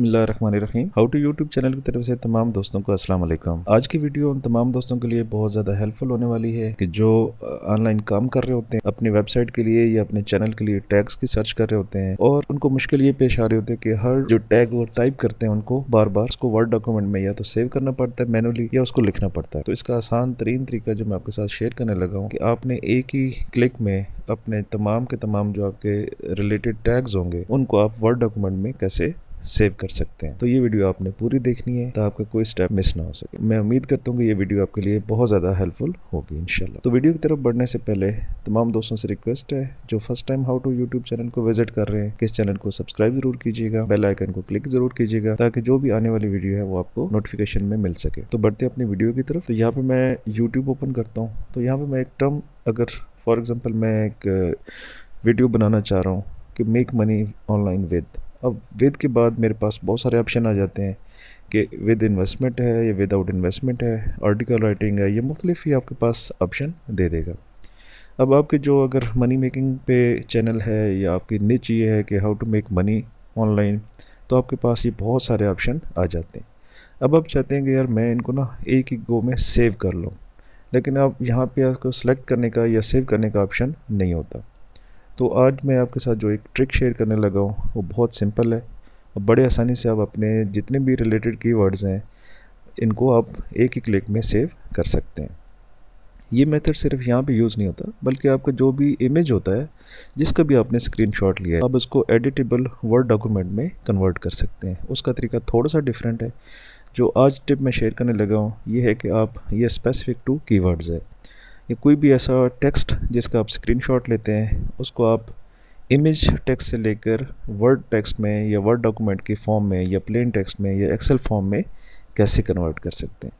बसमीम how to YouTube channel की तरफ से तमाम दोस्तों को अस्सलाम वालेकुम आज की वीडियो उन तमाम दोस्तों के लिए बहुत ज़्यादा हेल्पफुल होने वाली है कि जो ऑनलाइन काम कर रहे होते हैं अपनी वेबसाइट के लिए या अपने चैनल के लिए टैग्स की सर्च कर रहे होते हैं और उनको मुश्किल ये पेश आ रही होती है कि हर जो टैग वो टाइप करते हैं उनको बार बार उसको वर्ड डॉक्यूमेंट में या तो सेव करना पड़ता है मैनुअली या उसको लिखना पड़ता है तो इसका आसान तरीन तरीका जो मैं आपके साथ शेयर करने लगा हूँ कि आपने एक ही क्लिक में अपने तमाम के तमाम जो आपके रिलेटेड टैग्स होंगे उनको आप वर्ड डॉक्यूमेंट में कैसे सेव कर सकते हैं तो ये वीडियो आपने पूरी देखनी है तो आपका कोई स्टेप मिस ना हो सके मैं उम्मीद करता हूँ कि ये वीडियो आपके लिए बहुत ज़्यादा हेल्पफुल होगी इनशाला तो वीडियो की तरफ बढ़ने से पहले तमाम दोस्तों से रिक्वेस्ट है जो first time how to YouTube channel को विजिट कर रहे हैं किस चैनल को सब्सक्राइब जरूर कीजिएगा बेल आइकन को क्लिक जरूर कीजिएगा ताकि जो भी आने वाली वीडियो है वो आपको नोटिफिकेशन में मिल सके तो बढ़ते अपनी वीडियो की तरफ तो यहाँ पर मैं यूट्यूब ओपन करता हूँ तो यहाँ पर मैं एक टर्म अगर फॉर एग्जाम्पल मैं एक वीडियो बनाना चाह रहा हूँ कि मेक मनी ऑनलाइन विद अब विद के बाद मेरे पास बहुत सारे ऑप्शन आ जाते हैं कि विद इन्वेस्टमेंट है या विदाउट इन्वेस्टमेंट है आर्टिकल राइटिंग है ये मुख्तलिफ ही आपके पास ऑप्शन दे देगा अब आपके जो अगर मनी मेकिंग पे चैनल है या आपकी नीच ये है कि how to make money online तो आपके पास ये बहुत सारे ऑप्शन आ जाते हैं अब आप चाहते हैं कि यार मैं इनको ना एक ही गो में सेव कर लूँ लेकिन अब यहाँ पे आपको सेलेक्ट करने का या सेव करने का ऑप्शन नहीं होता तो आज मैं आपके साथ जो एक ट्रिक शेयर करने लगा हूँ वो बहुत सिंपल है और बड़े आसानी से आप अपने जितने भी रिलेटेड वर्ड्स हैं इनको आप एक ही क्लिक में सेव कर सकते हैं ये मेथड सिर्फ यहाँ पे यूज़ नहीं होता बल्कि आपका जो भी इमेज होता है जिसका भी आपने स्क्रीनशॉट लिया है आप उसको एडिटेबल वर्ड डॉक्यूमेंट में कन्वर्ट कर सकते हैं उसका तरीका थोड़ा सा डिफरेंट है जो आज टिप मैं शेयर करने लगा हूँ ये है कि आप ये स्पेसिफिक टू कीवर्ड्स है या कोई भी ऐसा टेक्स्ट जिसका आप स्क्रीनशॉट लेते हैं उसको आप इमेज टेक्स्ट से लेकर वर्ड टेक्स्ट में या वर्ड डॉक्यूमेंट के फॉर्म में या प्लेन टेक्स्ट में या एक्सेल फॉर्म में कैसे कन्वर्ट कर सकते हैं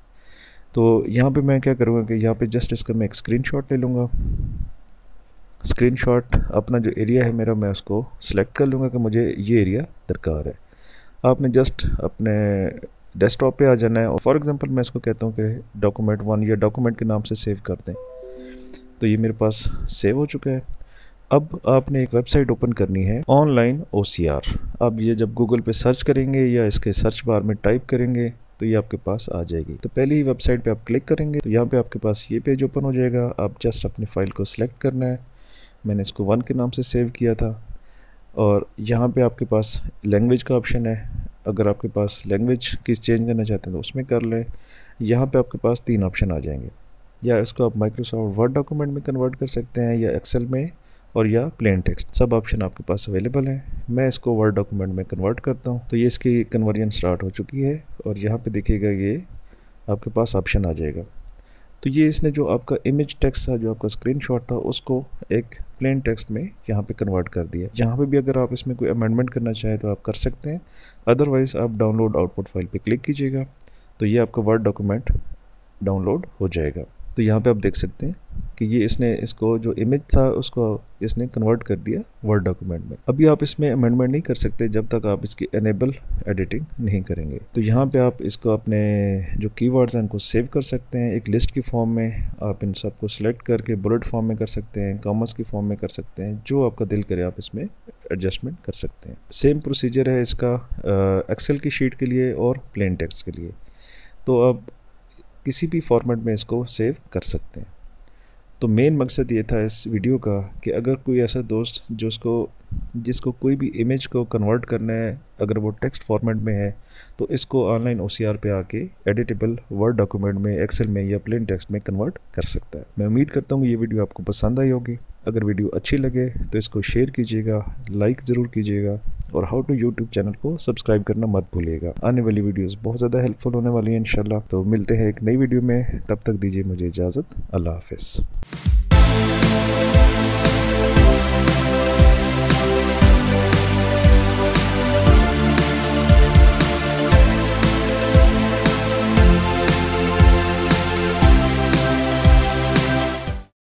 तो यहाँ पे मैं क्या करूँगा कि यहाँ पे जस्ट इसका मैं एक स्क्रीनशॉट ले लूँगा स्क्रीनशॉट अपना जो एरिया है मेरा मैं उसको सिलेक्ट कर लूँगा कि मुझे ये एरिया दरकार है आपने जस्ट अपने डेस्कटॉप पे आ जाना है और फॉर एग्जांपल मैं इसको कहता हूँ कि डॉक्यूमेंट वन या डॉक्यूमेंट के नाम से सेव कर दें तो ये मेरे पास सेव हो चुका है अब आपने एक वेबसाइट ओपन करनी है ऑनलाइन ओ अब ये जब गूगल पे सर्च करेंगे या इसके सर्च बार में टाइप करेंगे तो ये आपके पास आ जाएगी तो पहली वेबसाइट पे आप क्लिक करेंगे तो यहाँ पे आपके पास ये पेज ओपन हो जाएगा आप जस्ट अपने फाइल को सिलेक्ट करना है मैंने इसको वन के नाम से सेव किया था और यहाँ पर आपके पास लैंग्वेज का ऑप्शन है अगर आपके पास लैंग्वेज किस चेंज करना चाहते हैं तो उसमें कर लें यहाँ पर आपके पास तीन ऑप्शन आ जाएंगे या इसको आप माइक्रोसॉफ्ट वर्ड डॉक्यूमेंट में कन्वर्ट कर सकते हैं या एक्सेल में और या प्लेन टेक्स्ट सब ऑप्शन आपके पास अवेलेबल है मैं इसको वर्ड डॉक्यूमेंट में कन्वर्ट करता हूँ तो ये इसकी कन्वर्जन स्टार्ट हो चुकी है और यहाँ पर देखिएगा ये आपके पास ऑप्शन आ जाएगा तो ये इसने जो आपका इमेज टेक्स्ट था जो आपका स्क्रीनशॉट था उसको एक प्लेन टेक्स्ट में यहाँ पे कन्वर्ट कर दिया यहाँ पे भी अगर आप इसमें कोई अमेंडमेंट करना चाहें तो आप कर सकते हैं अदरवाइज़ आप डाउनलोड आउटपुट फाइल पे क्लिक कीजिएगा तो ये आपका वर्ड डॉक्यूमेंट डाउनलोड हो जाएगा तो यहाँ पे आप देख सकते हैं कि ये इसने इसको जो इमेज था उसको इसने कन्वर्ट कर दिया वर्ड डॉक्यूमेंट में अभी आप इसमें अमेंडमेंट नहीं कर सकते जब तक आप इसकी एनेबल एडिटिंग नहीं करेंगे तो यहाँ पे आप इसको अपने जो कीवर्ड्स हैं उनको सेव कर सकते हैं एक लिस्ट की फॉर्म में आप इन सबको सिलेक्ट करके बुलेट फॉर्म में कर सकते हैं कॉमर्स की फॉर्म में कर सकते हैं जो आपका दिल करे आप इसमें एडजस्टमेंट कर सकते हैं सेम प्रोसीजर है इसका एक्सेल की शीट के लिए और प्लेन टेक्स के लिए तो अब किसी भी फॉर्मेट में इसको सेव कर सकते हैं तो मेन मकसद ये था इस वीडियो का कि अगर कोई ऐसा दोस्त जो उसको जिसको कोई भी इमेज को कन्वर्ट करना है अगर वो टेक्स्ट फॉर्मेट में है तो इसको ऑनलाइन ओ पे आके एडिटेबल वर्ड डॉक्यूमेंट में एक्सेल में या प्लेन टेक्स्ट में कन्वर्ट कर सकता है मैं उम्मीद करता हूँ ये वीडियो आपको पसंद आई होगी अगर वीडियो अच्छी लगे तो इसको शेयर कीजिएगा लाइक ज़रूर कीजिएगा और हाउ टू यूट्यूब चैनल को सब्सक्राइब करना मत भूलिएगा आने वाली वीडियोस बहुत ज़्यादा हेल्पफुल होने वाली हैं इंशाल्लाह तो मिलते हैं एक नई वीडियो में तब तक दीजिए मुझे इजाज़त अल्लाह हाफिज़